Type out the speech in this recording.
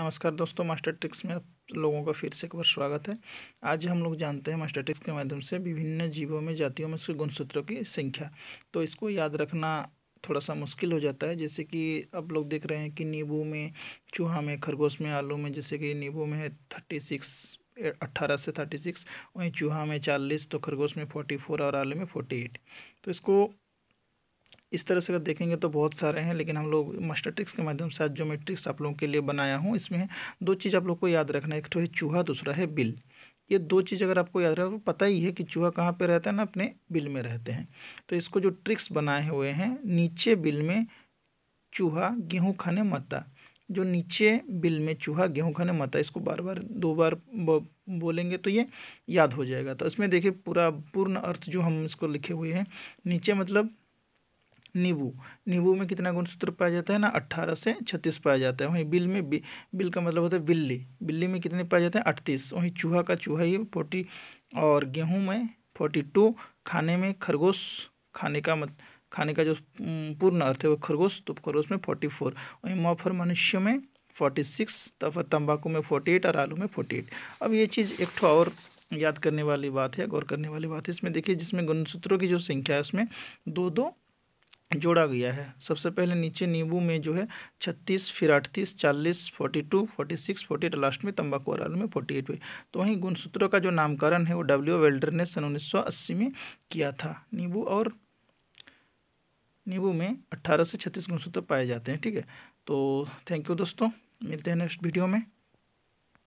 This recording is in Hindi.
नमस्कार दोस्तों मास्टर ट्रिक्स में आप लोगों का फिर से एक बार स्वागत है आज हम लोग जानते हैं मास्टर ट्रिक्स के माध्यम से विभिन्न जीवों में जातियों में उसके गुणसूत्रों की संख्या तो इसको याद रखना थोड़ा सा मुश्किल हो जाता है जैसे कि अब लोग देख रहे हैं कि नींबू में चूहा में खरगोश में आलू में जैसे कि नींबू में है थर्टी सिक्स अट्ठारह से थर्टी सिक्स वहीं चूहा में चालीस तो खरगोश में फोर्टी फोर और आलू में फोर्टी एट तो इसको इस तरह से अगर देखेंगे तो बहुत सारे हैं लेकिन हम लोग मास्टर ट्रिक्स के माध्यम से आज जो मैं ट्रिक्स आप लोगों के लिए बनाया हूँ इसमें दो चीज़ आप लोग को याद रखना है एक तो है चूहा दूसरा है बिल ये दो चीज़ अगर आपको याद रहे तो पता ही है कि चूहा कहाँ पर रहता है ना अपने बिल में रहते हैं तो इसको जो ट्रिक्स बनाए हुए हैं नीचे बिल में चूहा गेहूँ खाने मता जो नीचे बिल में चूहा गेहूँ खाने मता इसको बार बार दो बार बोलेंगे तो ये याद हो जाएगा तो इसमें देखिए पूरा पूर्ण अर्थ जो हम इसको लिखे हुए हैं नीचे मतलब नींबू नींबू में कितना गुणसूत्र पाया जाता है ना अट्ठारह से छत्तीस पाया जाता है वहीं बिल में बि, बिल का मतलब होता है बिल्ली बिल्ली में कितने पाया जाता है अड़तीस वहीं चूहा का चूहा ही फोर्टी और गेहूँ में फोर्टी टू खाने में खरगोश खाने का मत खाने का जो पूर्ण अर्थ है वो खरगोश तो खरगोश में फोर्टी फोर वहीं मफर मनुष्य में फोर्टी सिक्स तम्बाकू में फोर्टी एट और आलू में फोर्टी एट अब ये चीज़ एक और याद करने वाली बात है गौर करने वाली बात है इसमें देखिए जिसमें गुणसूत्रों की जो संख्या है उसमें दो दो जोड़ा गया है सबसे पहले नीचे नींबू में जो है छत्तीस फिर अड़तीस चालीस forty two forty six forty eight last में तंबाकू और आलू में फोर्टी एट हुई तो वहीं गुणसूत्रों का जो नामकरण है वो डब्ल्यू वेल्डर ने सन उन्नीस सौ अस्सी में किया था नींबू और नींबू में अट्ठारह से छत्तीस गुणसूत्र पाए जाते हैं ठीक है तो थैंक यू दोस्तों मिलते हैं नेक्स्ट वीडियो में